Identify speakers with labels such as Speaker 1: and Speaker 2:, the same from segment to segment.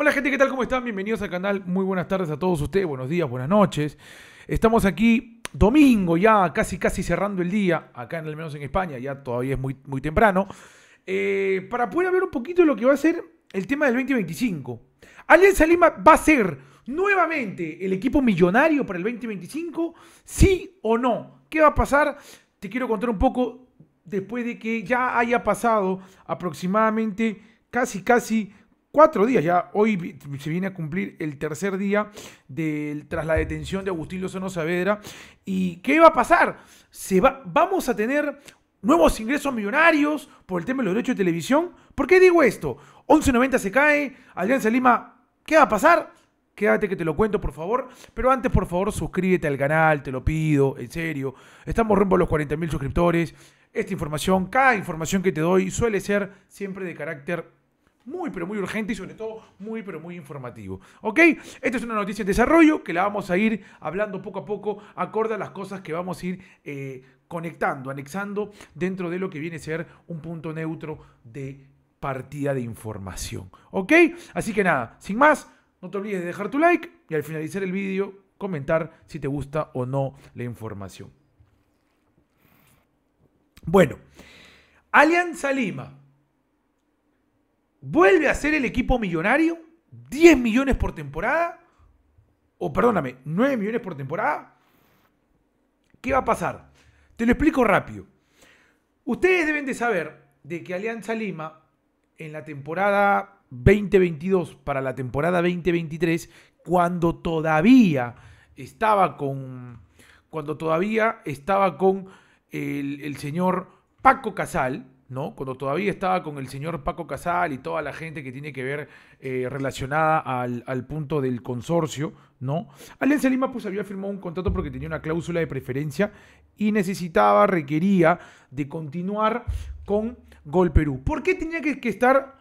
Speaker 1: Hola gente, ¿qué tal? ¿Cómo están? Bienvenidos al canal. Muy buenas tardes a todos ustedes. Buenos días, buenas noches. Estamos aquí domingo ya, casi casi cerrando el día, acá en, al menos en España, ya todavía es muy, muy temprano, eh, para poder hablar un poquito de lo que va a ser el tema del 2025. Alianza Lima va a ser nuevamente el equipo millonario para el 2025, sí o no. ¿Qué va a pasar? Te quiero contar un poco después de que ya haya pasado aproximadamente casi casi cuatro días ya. Hoy se viene a cumplir el tercer día tras la detención de Agustín Lozano Saavedra. ¿Y qué va a pasar? Se va, ¿Vamos a tener nuevos ingresos millonarios por el tema de los derechos de televisión? ¿Por qué digo esto? 11.90 se cae, Alianza Lima, ¿qué va a pasar? Quédate que te lo cuento, por favor. Pero antes, por favor, suscríbete al canal, te lo pido, en serio. Estamos rumbo a los 40.000 suscriptores. Esta información, cada información que te doy, suele ser siempre de carácter muy, pero muy urgente y sobre todo muy, pero muy informativo. ¿Ok? Esta es una noticia de desarrollo que la vamos a ir hablando poco a poco, acorde a las cosas que vamos a ir eh, conectando, anexando dentro de lo que viene a ser un punto neutro de partida de información. ¿Ok? Así que nada, sin más, no te olvides de dejar tu like y al finalizar el vídeo comentar si te gusta o no la información. Bueno, Alianza Lima vuelve a ser el equipo millonario, 10 millones por temporada, o perdóname, 9 millones por temporada. ¿Qué va a pasar? Te lo explico rápido. Ustedes deben de saber de que Alianza Lima en la temporada 2022 para la temporada 2023, cuando todavía estaba con cuando todavía estaba con el, el señor Paco Casal, ¿no? Cuando todavía estaba con el señor Paco Casal y toda la gente que tiene que ver eh, relacionada al, punto del consorcio, ¿no? Alianza Lima pues había firmado un contrato porque tenía una cláusula de preferencia y necesitaba, requería de continuar con Gol Perú. ¿Por qué tenía que, estar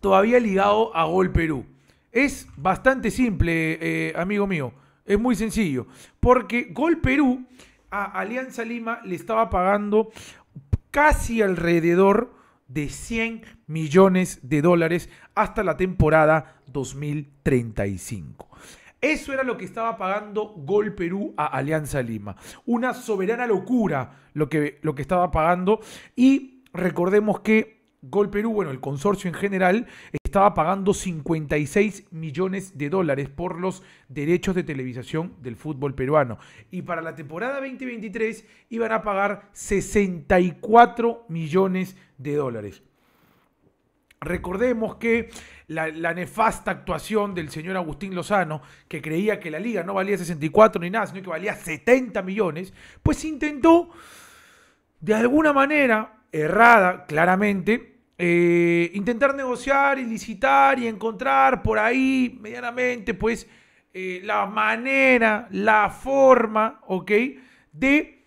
Speaker 1: todavía ligado a Gol Perú? Es bastante simple, eh, amigo mío. Es muy sencillo. Porque Gol Perú a Alianza Lima le estaba pagando casi alrededor de 100 millones de dólares hasta la temporada 2035. Eso era lo que estaba pagando Gol Perú a Alianza Lima. Una soberana locura lo que, lo que estaba pagando. Y recordemos que Gol Perú, bueno, el consorcio en general, estaba pagando 56 millones de dólares por los derechos de televisación del fútbol peruano. Y para la temporada 2023 iban a pagar 64 millones de dólares. Recordemos que la, la, nefasta actuación del señor Agustín Lozano, que creía que la liga no valía 64 ni nada, sino que valía 70 millones, pues intentó de alguna manera, errada claramente, eh, intentar negociar y licitar y encontrar por ahí medianamente, pues, eh, la manera, la forma, ¿ok? De,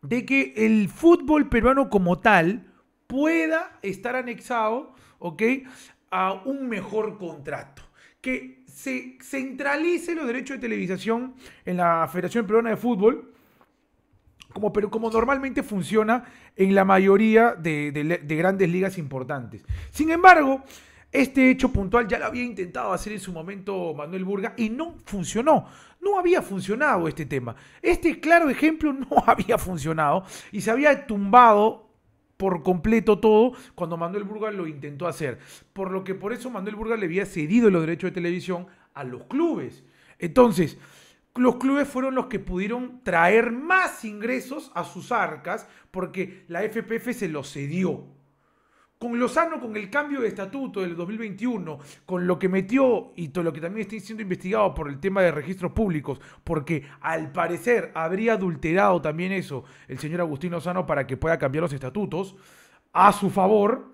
Speaker 1: de que el fútbol peruano como tal pueda estar anexado, ¿ok? A un mejor contrato. Que se centralice los derechos de televisación en la Federación Peruana de Fútbol, como, pero como normalmente funciona en la mayoría de, de, grandes ligas importantes. Sin embargo, este hecho puntual ya lo había intentado hacer en su momento Manuel Burga y no funcionó. No había funcionado este tema. Este claro ejemplo no había funcionado y se había tumbado por completo todo cuando Manuel Burga lo intentó hacer. Por lo que por eso Manuel Burga le había cedido los derechos de televisión a los clubes. Entonces, los clubes fueron los que pudieron traer más ingresos a sus arcas porque la FPF se los cedió. Con Lozano, con el cambio de estatuto del 2021, con lo que metió y todo lo que también está siendo investigado por el tema de registros públicos, porque al parecer habría adulterado también eso el señor Agustín Lozano para que pueda cambiar los estatutos a su favor,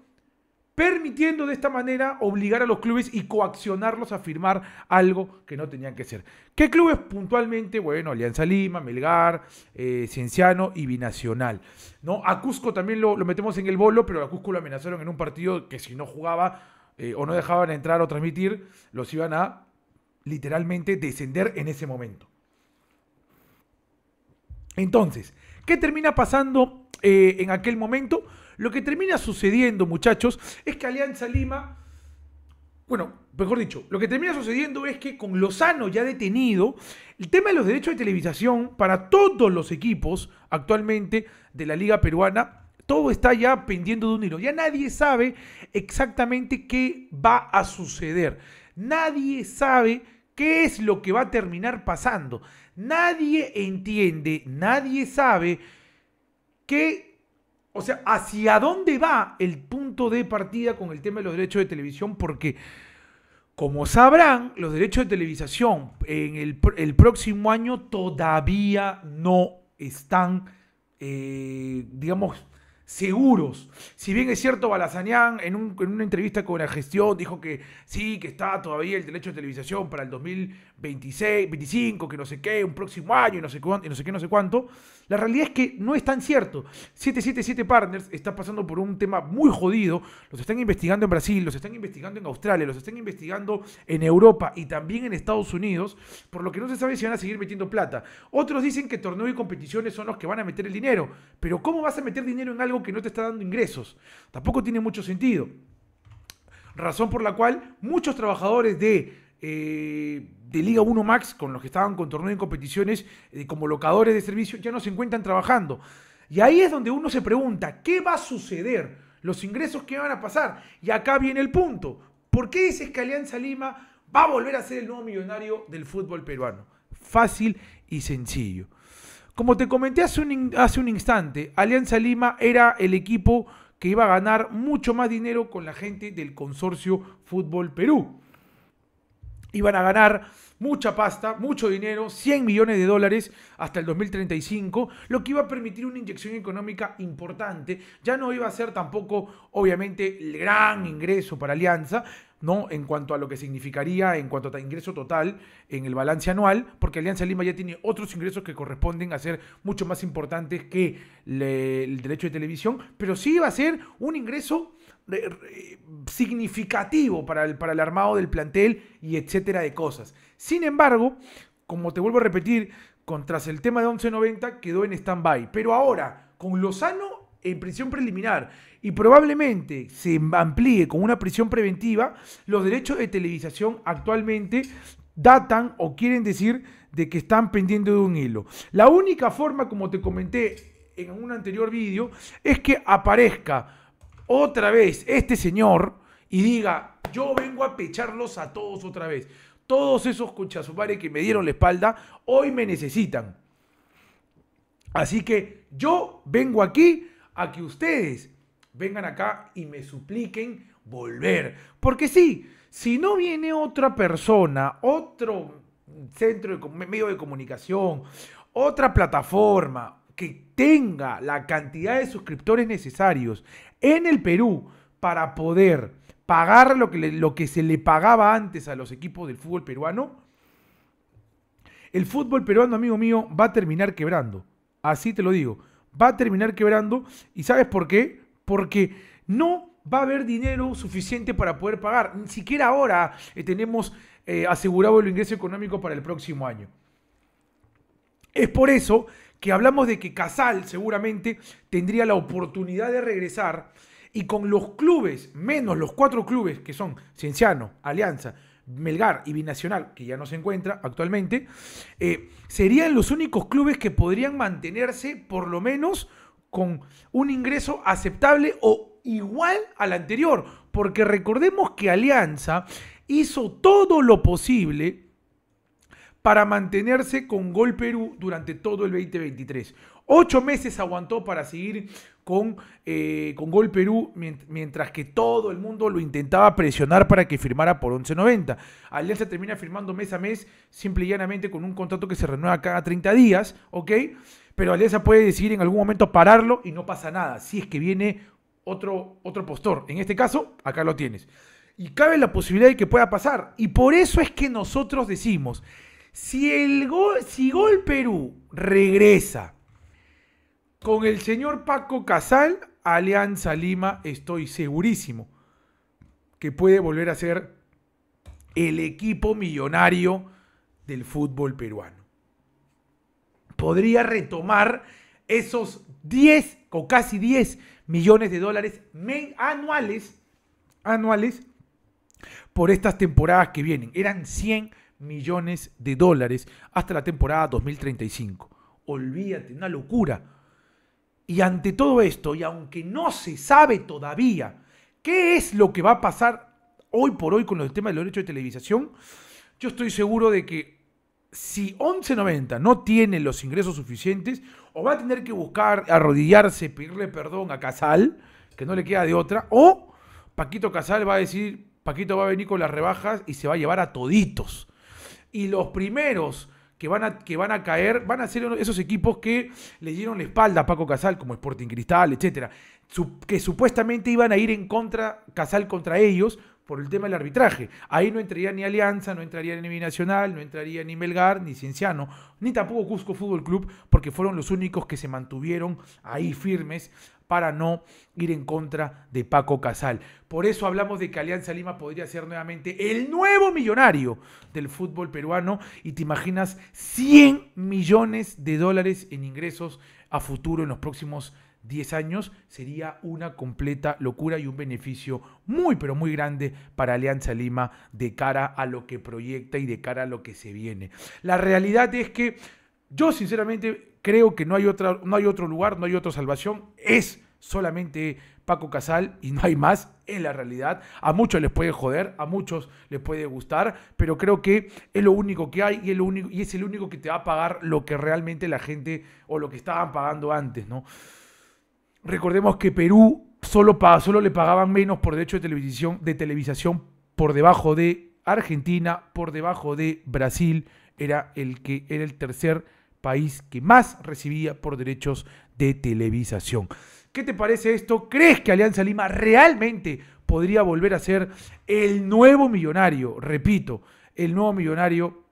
Speaker 1: permitiendo de esta manera obligar a los clubes y coaccionarlos a firmar algo que no tenían que ser. ¿Qué clubes puntualmente? Bueno, Alianza Lima, Melgar, eh, Cienciano y Binacional. ¿no? A Cusco también lo, metemos en el bolo, pero a Cusco lo amenazaron en un partido que si no jugaba eh, o no dejaban entrar o transmitir, los iban a literalmente descender en ese momento. Entonces, ¿qué termina pasando eh, en aquel momento? Lo que termina sucediendo, muchachos, es que Alianza Lima, bueno, mejor dicho, lo que termina sucediendo es que con Lozano ya detenido, el tema de los derechos de televisación para todos los equipos actualmente de la Liga Peruana, todo está ya pendiendo de un hilo. Ya nadie sabe exactamente qué va a suceder. Nadie sabe qué es lo que va a terminar pasando. Nadie entiende, nadie sabe qué o sea, ¿hacia dónde va el punto de partida con el tema de los derechos de televisión? Porque, como sabrán, los derechos de televisación en el, próximo año todavía no están, eh, digamos, seguros. Si bien es cierto, Balazañán en, en, una entrevista con la gestión dijo que sí, que está todavía el derecho de televisación para el 2025, que no sé qué, un próximo año y no sé, cuánto, y no sé qué, no sé cuánto. La realidad es que no es tan cierto. 777 Partners está pasando por un tema muy jodido. Los están investigando en Brasil, los están investigando en Australia, los están investigando en Europa y también en Estados Unidos, por lo que no se sabe si van a seguir metiendo plata. Otros dicen que torneo y competiciones son los que van a meter el dinero. Pero ¿cómo vas a meter dinero en algo que no te está dando ingresos. Tampoco tiene mucho sentido. Razón por la cual muchos trabajadores de, eh, de Liga 1 Max, con los que estaban con torneo en competiciones eh, como locadores de servicio, ya no se encuentran trabajando. Y ahí es donde uno se pregunta, ¿qué va a suceder? ¿Los ingresos qué van a pasar? Y acá viene el punto. ¿Por qué dices que Alianza Lima va a volver a ser el nuevo millonario del fútbol peruano? Fácil y sencillo. Como te comenté hace un, instante, Alianza Lima era el equipo que iba a ganar mucho más dinero con la gente del consorcio Fútbol Perú. Iban a ganar mucha pasta, mucho dinero, 100 millones de dólares hasta el 2035, lo que iba a permitir una inyección económica importante. Ya no iba a ser tampoco, obviamente, el gran ingreso para Alianza, ¿no? En cuanto a lo que significaría en cuanto a ingreso total en el balance anual, porque Alianza Lima ya tiene otros ingresos que corresponden a ser mucho más importantes que el derecho de televisión, pero sí va a ser un ingreso eh, significativo para el, para el armado del plantel y etcétera de cosas. Sin embargo, como te vuelvo a repetir, tras el tema de 1190 quedó en stand-by, pero ahora con Lozano en prisión preliminar y probablemente se amplíe con una prisión preventiva, los derechos de televisación actualmente datan o quieren decir de que están pendiendo de un hilo. La única forma, como te comenté en un anterior vídeo, es que aparezca otra vez este señor y diga, yo vengo a pecharlos a todos otra vez. Todos esos cuchazupares que me dieron la espalda, hoy me necesitan. Así que yo vengo aquí a que ustedes vengan acá y me supliquen volver. Porque sí, si no viene otra persona, otro centro de medio de comunicación, otra plataforma que tenga la cantidad de suscriptores necesarios en el Perú para poder pagar lo que, lo que se le pagaba antes a los equipos del fútbol peruano, el fútbol peruano, amigo mío, va a terminar quebrando. Así te lo digo va a terminar quebrando. ¿Y sabes por qué? Porque no va a haber dinero suficiente para poder pagar. Ni siquiera ahora eh, tenemos eh, asegurado el ingreso económico para el próximo año. Es por eso que hablamos de que Casal seguramente tendría la oportunidad de regresar y con los clubes, menos los cuatro clubes que son Cienciano, Alianza, Melgar y Binacional, que ya no se encuentra actualmente, eh, serían los únicos clubes que podrían mantenerse por lo menos con un ingreso aceptable o igual al anterior. Porque recordemos que Alianza hizo todo lo posible para mantenerse con Gol Perú durante todo el 2023. Ocho meses aguantó para seguir con, eh, con Gol Perú, mientras que todo el mundo lo intentaba presionar para que firmara por 11.90. Alianza termina firmando mes a mes, simple y llanamente, con un contrato que se renueva cada 30 días, ¿ok? Pero Alianza puede decidir en algún momento pararlo y no pasa nada, si es que viene otro, otro postor. En este caso, acá lo tienes. Y cabe la posibilidad de que pueda pasar. Y por eso es que nosotros decimos, si, el si Gol Perú regresa, con el señor Paco Casal, Alianza Lima, estoy segurísimo que puede volver a ser el equipo millonario del fútbol peruano. Podría retomar esos 10 o casi 10 millones de dólares anuales, anuales por estas temporadas que vienen. Eran 100 millones de dólares hasta la temporada 2035. Olvídate, una locura y ante todo esto, y aunque no se sabe todavía qué es lo que va a pasar hoy por hoy con los temas de los derechos de televisación, yo estoy seguro de que si 1190 no tiene los ingresos suficientes, o va a tener que buscar arrodillarse, pedirle perdón a Casal, que no le queda de otra, o Paquito Casal va a decir, Paquito va a venir con las rebajas y se va a llevar a toditos. Y los primeros que van a, que van a caer, van a ser esos equipos que le dieron la espalda a Paco Casal, como Sporting Cristal, etcétera, que supuestamente iban a ir en contra, Casal contra ellos, por el tema del arbitraje. Ahí no entraría ni Alianza, no entraría ni Nacional no entraría ni Melgar, ni Cienciano, ni tampoco Cusco Fútbol Club, porque fueron los únicos que se mantuvieron ahí firmes para no ir en contra de Paco Casal. Por eso hablamos de que Alianza Lima podría ser nuevamente el nuevo millonario del fútbol peruano y te imaginas 100 millones de dólares en ingresos a futuro en los próximos años 10 años sería una completa locura y un beneficio muy, pero muy grande para Alianza Lima de cara a lo que proyecta y de cara a lo que se viene. La realidad es que yo sinceramente creo que no hay, otra, no hay otro lugar, no hay otra salvación. Es solamente Paco Casal y no hay más en la realidad. A muchos les puede joder, a muchos les puede gustar, pero creo que es lo único que hay y es, único, y es el único que te va a pagar lo que realmente la gente o lo que estaban pagando antes, ¿no? Recordemos que Perú solo, solo le pagaban menos por derecho de televisión, de televisación por debajo de Argentina, por debajo de Brasil, era el que era el tercer país que más recibía por derechos de televisación. ¿Qué te parece esto? ¿Crees que Alianza Lima realmente podría volver a ser el nuevo millonario? Repito, el nuevo millonario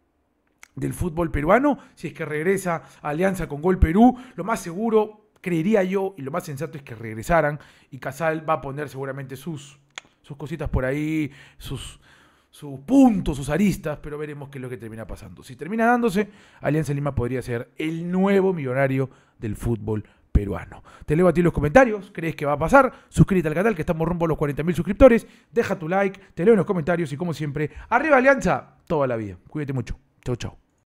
Speaker 1: del fútbol peruano, si es que regresa Alianza con Gol Perú, lo más seguro creería yo, y lo más sensato es que regresaran, y Casal va a poner seguramente sus, sus cositas por ahí, sus, sus puntos, sus aristas, pero veremos qué es lo que termina pasando. Si termina dándose, Alianza Lima podría ser el nuevo millonario del fútbol peruano. Te leo a ti los comentarios, ¿crees que va a pasar? Suscríbete al canal que estamos rumbo a los 40.000 suscriptores, deja tu like, te leo en los comentarios y como siempre, arriba Alianza, toda la vida. Cuídate mucho. Chau, chau.